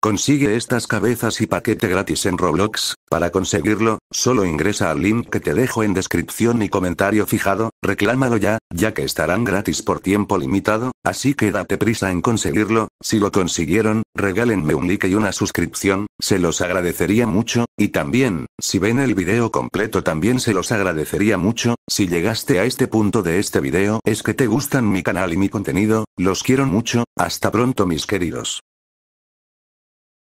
Consigue estas cabezas y paquete gratis en Roblox. Para conseguirlo, solo ingresa al link que te dejo en descripción y comentario fijado, reclámalo ya, ya que estarán gratis por tiempo limitado, así que date prisa en conseguirlo, si lo consiguieron, regálenme un like y una suscripción, se los agradecería mucho, y también, si ven el video completo también se los agradecería mucho, si llegaste a este punto de este video es que te gustan mi canal y mi contenido, los quiero mucho, hasta pronto mis queridos.